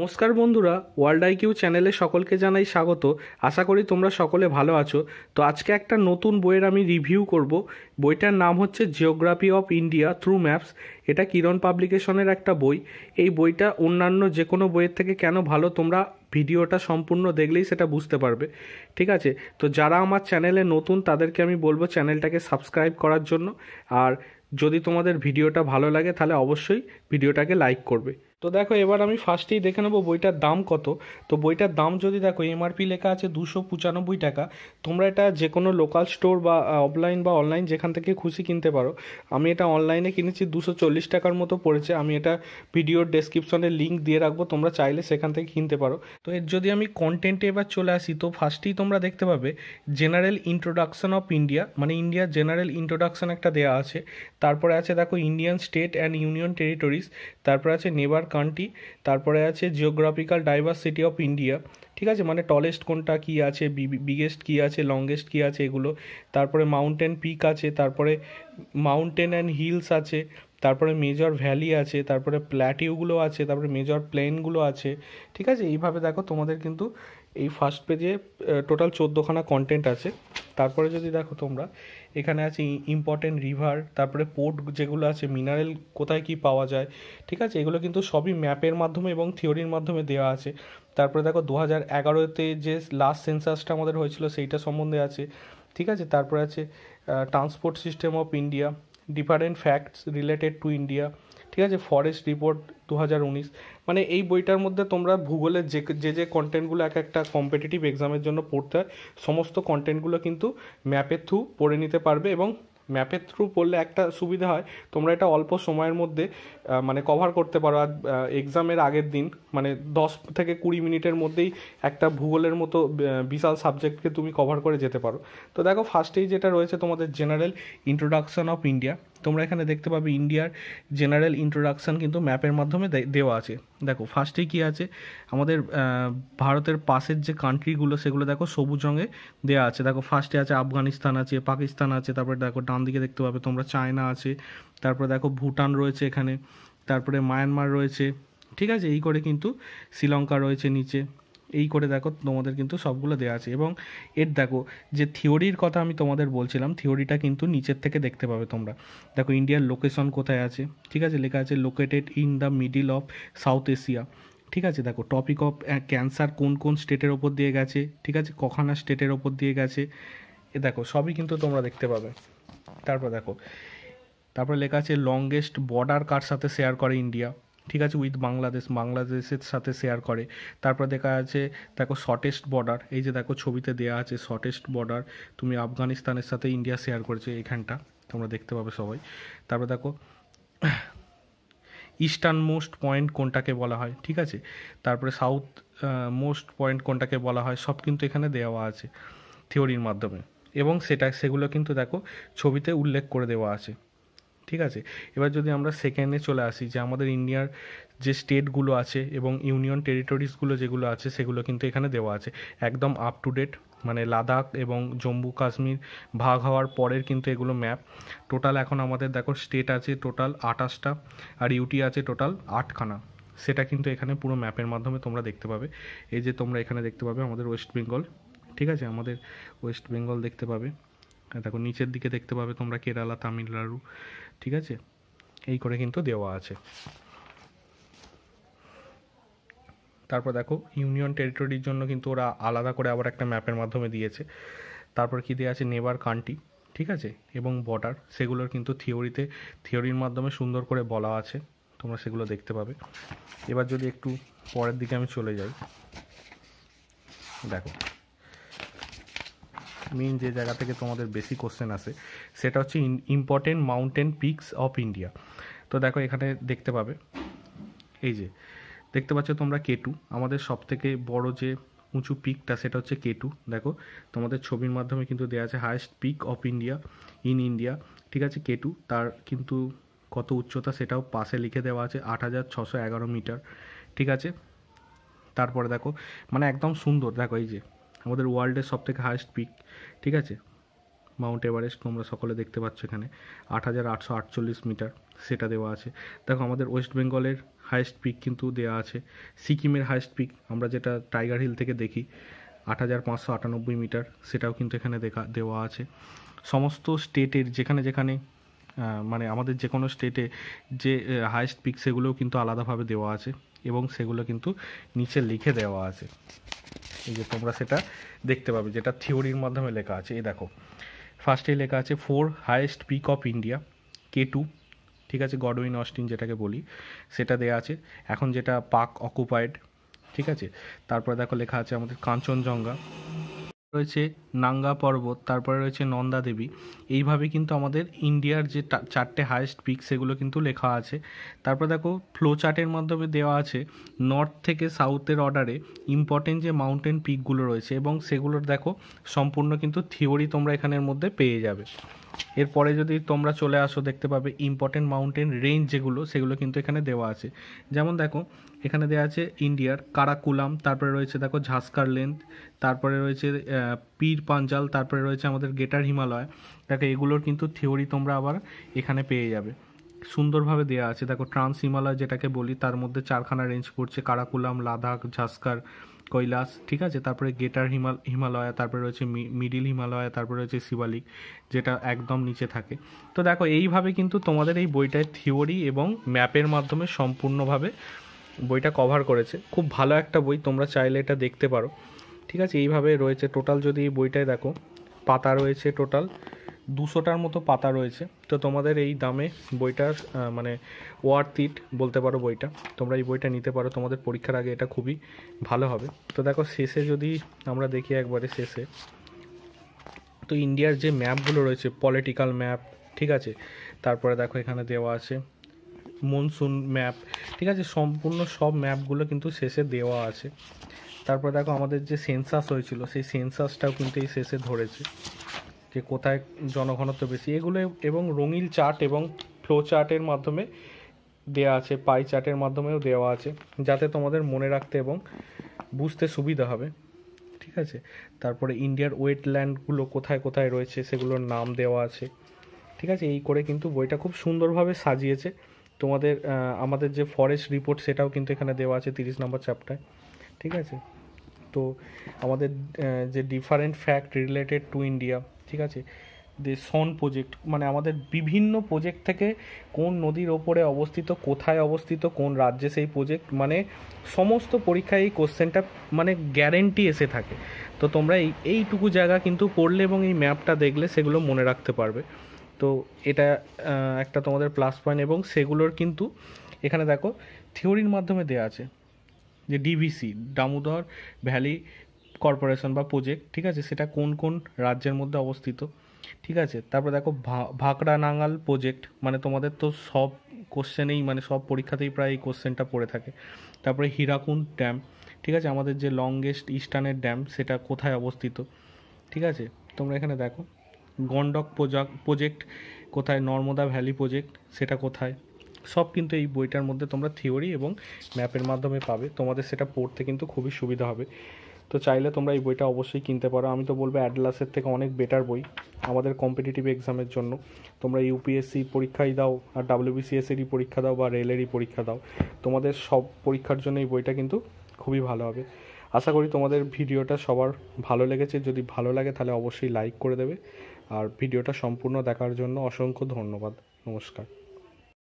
নমস্কার বন্ধুরা world IQ চ্যানেলে সকলকে জানাই স্বাগত আশা করি তোমরা সকলে ভালো আছো তো আজকে একটা নতুন বইয়ের আমি রিভিউ করব বইটার নাম হচ্ছে geography of India through maps এটা কিরণ পাবলিকেশনের একটা বই এই বইটা অন্যান্য যে কোনো বইয়ের থেকে কেন ভালো তোমরা ভিডিওটা সম্পূর্ণ দেখলেই সেটা বুঝতে পারবে ঠিক আছে তো যারা আমার চ্যানেলে নতুন তাদেরকে আমি বলবো চ্যানেলটাকে সাবস্ক্রাইব করার জন্য আর যদি তোমাদের ভিডিওটা ভালো লাগে তাহলে অবশ্যই ভিডিওটাকে লাইক করবে তো দেখো এবার আমি ফার্স্টেই দেখে নেবো বইটার দাম কত তো বইটার দাম যদি দেখো এমআরপি লেখা আছে দুশো পঁচানব্বই টাকা তোমরা এটা যে কোনো লোকাল স্টোর বা অফলাইন বা অনলাইন যেখান থেকে খুশি কিনতে পারো আমি এটা অনলাইনে কিনেছি দুশো চল্লিশ টাকার মতো পড়েছে আমি এটা ভিডিওর ডেসক্রিপশনে লিঙ্ক দিয়ে রাখবো তোমরা চাইলে সেখান থেকে কিনতে পারো তো এর যদি আমি কন্টেন্টে এবার চলে আসি তো ফার্স্টেই তোমরা দেখতে পাবে জেনারেল ইন্ট্রোডাকশন অফ ইন্ডিয়া মানে ইন্ডিয়ার জেনারেল ইন্ট্রোডাকশন একটা দেওয়া আছে তারপরে আছে দেখো Indian state and union territories তারপরে আছে নেবার কান্ট্রি তারপরে আছে জিওগ্রাফিক্যাল ডাইভার্সিটি অফ ইন্ডিয়া ঠিক আছে মানে টলেস্ট কোনটা কী আছে বিগেস্ট কী আছে লংগেস্ট কী আছে এগুলো তারপরে মাউন্টেন পিক আছে তারপরে মাউন্টেন অ্যান্ড হিলস আছে তারপরে মেজর ভ্যালি আছে তারপরে প্ল্যাটিউগুলো আছে তারপরে মেজর প্লেনগুলো আছে ঠিক আছে এইভাবে দেখো তোমাদের কিন্তু এই ফার্স্ট পেজে টোটাল চোদ্দোখানা কন্টেন্ট আছে তারপরে যদি দেখো তোমরা এখানে আছে ইম্পর্টেন্ট রিভার তারপরে পোর্ট যেগুলো আছে মিনারেল কোথায় কি পাওয়া যায় ঠিক আছে এগুলো কিন্তু সবই ম্যাপের মাধ্যমে এবং থিওরির মাধ্যমে দেওয়া আছে তারপরে দেখো দু হাজার এগারোতে যে লাস্ট সেন্সাসটা আমাদের হয়েছিল সেইটা সম্বন্ধে আছে ঠিক আছে তারপরে আছে transport system of India different facts related to India ঠিক আছে ফরেস্ট রিপোর্ট দু মানে এই বইটার মধ্যে তোমরা ভূগোলের যে যে যে কন্টেন্টগুলো এক একটা কম্পিটিটিভ এক্সামের জন্য পড়তে হয় সমস্ত কন্টেন্টগুলো কিন্তু ম্যাপের থ্রু পড়ে নিতে পারবে এবং ম্যাপের থ্রু পড়লে একটা সুবিধা হয় তোমরা এটা অল্প সময়ের মধ্যে মানে কভার করতে পারো আর এক্সামের আগের দিন মানে দশ থেকে কুড়ি মিনিটের মধ্যেই একটা ভূগোলের মতো বিশাল সাবজেক্টকে তুমি কভার করে যেতে পারো তো দেখো ফার্স্টেই যেটা রয়েছে তোমাদের জেনারেল ইন্ট্রোডাকশন অফ ইন্ডিয়া তোমরা এখানে দেখতে পাবে ইন্ডিয়ার জেনারেল ইন্ট্রোডাকশান কিন্তু ম্যাপের মাধ্যমে দেওয়া আছে দেখো ফার্স্টে কি আছে আমাদের ভারতের পাশের যে কান্ট্রিগুলো সেগুলো দেখো সবুজ রঙে দেওয়া আছে দেখো ফার্স্টে আছে আফগানিস্তান আছে পাকিস্তান আছে তারপরে দেখো ডান দিকে দেখতে পাবে তোমরা চায়না আছে তারপরে দেখো ভুটান রয়েছে এখানে তারপরে মায়ানমার রয়েছে ঠিক আছে এই করে কিন্তু শ্রীলঙ্কা রয়েছে নিচে এই করে দেখো তোমাদের কিন্তু সবগুলো দেওয়া আছে এবং এর দেখো যে থিওরির কথা আমি তোমাদের বলছিলাম থিওরিটা কিন্তু নিচের থেকে দেখতে পাবে তোমরা দেখো ইন্ডিয়ার লোকেশন কোথায় আছে ঠিক আছে লেখা আছে located in the middle of South Asia ঠিক আছে দেখো টপিক অফ ক্যান্সার কোন কোন স্টেটের ওপর দিয়ে গেছে ঠিক আছে কখানা স্টেটের ওপর দিয়ে গেছে এ দেখো সবই কিন্তু তোমরা দেখতে পাবে তারপর দেখো তারপরে লেখা আছে লংগেস্ট বর্ডার কার সাথে শেয়ার করে ইন্ডিয়া ঠিক আছে উইথ বাংলাদেশ বাংলাদেশের সাথে শেয়ার করে তারপর দেখা আছে দেখো শর্টেস্ট বর্ডার এই যে দেখো ছবিতে দেওয়া আছে শর্টেস্ট বর্ডার তুমি আফগানিস্তানের সাথে ইন্ডিয়া শেয়ার করেছে এখানটা তোমরা দেখতে পাবে সবাই তারপর দেখো ইস্টার্ন মোস্ট পয়েন্ট কোনটাকে বলা হয় ঠিক আছে তারপরে সাউথ মোস্ট পয়েন্ট কোনটাকে বলা হয় সব কিন্তু এখানে দেওয়া আছে থিওরির মাধ্যমে এবং সেটা সেগুলো কিন্তু দেখো ছবিতে উল্লেখ করে দেওয়া আছে ঠিক আছে এবার যদি আমরা সেকেন্ডে চলে আসি যে আমাদের ইন্ডিয়ার যে স্টেটগুলো আছে এবং ইউনিয়ন টেরিটরিসগুলো যেগুলো আছে সেগুলো কিন্তু এখানে দেওয়া আছে একদম আপ টু ডেট মানে লাদাখ এবং জম্মু কাশ্মীর ভাগ হওয়ার পরের কিন্তু এগুলো ম্যাপ টোটাল এখন আমাদের দেখো স্টেট আছে টোটাল আঠাশটা আর ইউটি আছে টোটাল আটখানা সেটা কিন্তু এখানে পুরো ম্যাপের মাধ্যমে তোমরা দেখতে পাবে এই যে তোমরা এখানে দেখতে পাবে আমাদের ওয়েস্ট বেঙ্গল ঠিক আছে আমাদের ওয়েস্ট বেঙ্গল দেখতে পাবে দেখো নিচের দিকে দেখতে পাবে তোমরা কেরালা তামিলনাড়ু ঠিক আছে এই করে কিন্তু দেওয়া আছে তারপর দেখো ইউনিয়ন টেরিটরির জন্য কিন্তু ওরা আলাদা করে আবার একটা ম্যাপের মাধ্যমে দিয়েছে তারপর কী দেওয়া আছে নেবার কান্ট্রি ঠিক আছে এবং বর্ডার সেগুলোর কিন্তু থিওরিতে থিওরির মাধ্যমে সুন্দর করে বলা আছে তোমরা সেগুলো দেখতে পাবে এবার যদি একটু পরের দিকে আমি চলে যাই দেখো মেন যে জায়গা থেকে তোমাদের বেশি কোশ্চেন আসে সেটা হচ্ছে important mountain peaks of India তো দেখো এখানে দেখতে পাবে এই যে দেখতে পাচ্ছ তোমরা কেটু আমাদের সবথেকে বড় যে উঁচু পিকটা সেটা হচ্ছে কেটু দেখো তোমাদের ছবির মাধ্যমে কিন্তু দেওয়া আছে highest peak of India in India ঠিক আছে কেটু তার কিন্তু কত উচ্চতা সেটাও পাশে লিখে দেওয়া আছে আট হাজার ছশো এগারো মিটার ঠিক আছে তারপরে দেখো মানে একদম সুন্দর দেখো এই যে আমাদের ওয়ার্ল্ডের সব থেকে হায়েস্ট পিক ঠিক আছে মাউন্ট এভারেস্ট তোমরা সকলে দেখতে পাচ্ছ এখানে আট হাজার আটশো আটচল্লিশ মিটার সেটা দেওয়া আছে দেখো আমাদের ওয়েস্ট বেঙ্গলের হায়েস্ট পিক কিন্তু দেওয়া আছে সিকিমের হায়েস্ট পিক আমরা যেটা টাইগার হিল থেকে দেখি আট হাজার পাঁচশো আটানব্বই মিটার সেটাও কিন্তু এখানে দেখা দেওয়া আছে সমস্ত স্টেটের যেখানে যেখানে মানে আমাদের যে কোনো স্টেটে যে হায়েস্ট পিক সেগুলোও কিন্তু আলাদাভাবে দেওয়া আছে এবং সেগুলো কিন্তু নিচে লিখে দেওয়া আছে এই যে তোমরা সেটা দেখতে পাবে যেটা থিওরির মাধ্যমে লেখা আছে এই দেখো ফার্স্টে লেখা আছে four highest peak of India K two ঠিক আছে গডউইন অস্টিন যেটাকে বলি সেটা দেয়া আছে এখন যেটা পাক অকুপাইড ঠিক আছে তারপরে দেখো লেখা আছে আমাদের কাঞ্চনজঙ্ঘা রয়েছে নাঙ্গা পর্বত তারপরে রয়েছে নন্দা দেবী এইভাবে কিন্তু আমাদের ইন্ডিয়ার যে চারটে হায়েস্ট পিক সেগুলো কিন্তু লেখা আছে তারপর দেখো ফ্লো চার্টের মাধ্যমে দেওয়া আছে নর্থ থেকে সাউথের অর্ডারে ইম্পর্টেন্ট যে মাউন্টেন পিকগুলো রয়েছে এবং সেগুলোর দেখো সম্পূর্ণ কিন্তু থিওরি তোমরা এখানের মধ্যে পেয়ে যাবে এরপরে যদি তোমরা চলে আসো দেখতে পাবে ইম্পর্টেন্ট মাউন্টেন রেঞ্জ যেগুলো সেগুলো কিন্তু এখানে দেওয়া আছে যেমন দেখো এখানে দেওয়া আছে ইন্ডিয়ার কারাকুলাম তারপরে রয়েছে দেখো ঝাস্কার লেন্থ তারপরে রয়েছে পীর পাঞ্জাল তারপরে রয়েছে আমাদের গেটার হিমালয় দেখো এগুলোর কিন্তু থিওরি তোমরা আবার এখানে পেয়ে যাবে সুন্দরভাবে দেওয়া আছে দেখো ট্রান্স হিমালয় যেটাকে বলি তার মধ্যে চারখানা রেঞ্জ পড়ছে কারাকুলাম লাদাখ ঝাস্কার কৈলাস ঠিক আছে তারপরে গেটার হিমাল হিমালয়া তারপরে রয়েছে মিডিল হিমালয়া তারপরে রয়েছে শিবালিক যেটা একদম নিচে থাকে তো দেখো এইভাবে কিন্তু তোমাদের এই বইটায় থিওরি এবং ম্যাপের মাধ্যমে সম্পূর্ণভাবে বইটা কভার করেছে খুব ভালো একটা বই তোমরা চাইলে এটা দেখতে পারো ঠিক আছে এইভাবে রয়েছে টোটাল যদি এই বইটায় দেখো পাতা রয়েছে টোটাল দুশোটার মতো পাতা রয়েছে তো তোমাদের এই দামে বইটার মানে ওয়ার্থ ইট বলতে পারো বইটা তোমরা এই বইটা নিতে পারো তোমাদের পরীক্ষার আগে এটা খুবই ভালো হবে তো দেখো শেষে যদি আমরা দেখি একবারে শেষে তো ইন্ডিয়ার যে ম্যাপগুলো রয়েছে পলিটিক্যাল ম্যাপ ঠিক আছে তারপরে দেখো এখানে দেওয়া আছে মনসুন ম্যাপ ঠিক আছে সম্পূর্ণ সব ম্যাপগুলো কিন্তু শেষে দেওয়া আছে তারপরে দেখো আমাদের যে সেন্সাস হয়েছিল সেই সেন্সাসটাও কিন্তু এই শেষে ধরেছে যে কোথায় জনঘনত্ব বেশি এগুলো এবং রঙিল চার্ট এবং ফ্লো চার্টের মাধ্যমে দেওয়া আছে পাই চার্টের মাধ্যমেও দেওয়া আছে যাতে তোমাদের মনে রাখতে এবং বুঝতে সুবিধা হবে ঠিক আছে তারপরে ইন্ডিয়ার ওয়েটল্যান্ডগুলো কোথায় কোথায় রয়েছে সেগুলোর নাম দেওয়া আছে ঠিক আছে এই করে কিন্তু বইটা খুব সুন্দরভাবে সাজিয়েছে তোমাদের আমাদের যে ফরেস্ট রিপোর্ট সেটাও কিন্তু এখানে দেওয়া আছে তিরিশ নম্বর চ্যাপ্টায় ঠিক আছে তো আমাদের যে different fact related to India ঠিক আছে দে সন প্রজেক্ট মানে আমাদের বিভিন্ন প্রজেক্ট থেকে কোন নদীর ওপরে অবস্থিত কোথায় অবস্থিত কোন রাজ্যে সেই প্রজেক্ট মানে সমস্ত পরীক্ষায় এই কোশ্চেনটা মানে গ্যারেন্টি এসে থাকে তো তোমরা এই এইটুকু জায়গা কিন্তু পড়লে এবং এই ম্যাপটা দেখলে সেগুলো মনে রাখতে পারবে তো এটা একটা তোমাদের প্লাস পয়েন্ট এবং সেগুলোর কিন্তু এখানে দেখো থিওরির মাধ্যমে দেওয়া আছে যে ডিভিসি দামোদর ভ্যালি কর্পোরেশন বা প্রজেক্ট ঠিক আছে সেটা কোন কোন রাজ্যের মধ্যে অবস্থিত ঠিক আছে তারপর দেখো ভাকড়া নাঙ্গাল প্রজেক্ট মানে তোমাদের তো সব কোশ্চেনেই মানে সব পরীক্ষাতেই প্রায় এই কোশ্চেনটা পড়ে থাকে তারপরে হীরাকুন্ড ড্যাম ঠিক আছে আমাদের যে লংগেস্ট ইস্টার্নের ড্যাম সেটা কোথায় অবস্থিত ঠিক আছে তোমরা এখানে দেখো গন্ডক প্রজেক্ট কোথায় নর্মদা ভ্যালি প্রজেক্ট সেটা কোথায় সব কিন্তু এই বইটার মধ্যে তোমরা থিওরি এবং ম্যাপের মাধ্যমে পাবে তোমাদের সেটা পড়তে কিন্তু খুবই সুবিধা হবে তো চাইলে তোমরা এই বইটা অবশ্যই কিনতে পারো আমি তো বলবো অ্যাডলাসের থেকে অনেক বেটার বই আমাদের কম্পিটিটিভ এক্সামের জন্য তোমরা ইউপিএসসি পরীক্ষাই দাও আর ডাব্লিউবিসিএসেরই পরীক্ষা দাও বা রেলেরই পরীক্ষা দাও তোমাদের সব পরীক্ষার জন্য এই বইটা কিন্তু খুবই ভালো হবে আশা করি তোমাদের ভিডিওটা সবার ভালো লেগেছে যদি ভালো লাগে তাহলে অবশ্যই লাইক করে দেবে আর ভিডিওটা সম্পূর্ণ দেখার জন্য অসংখ্য ধন্যবাদ নমস্কার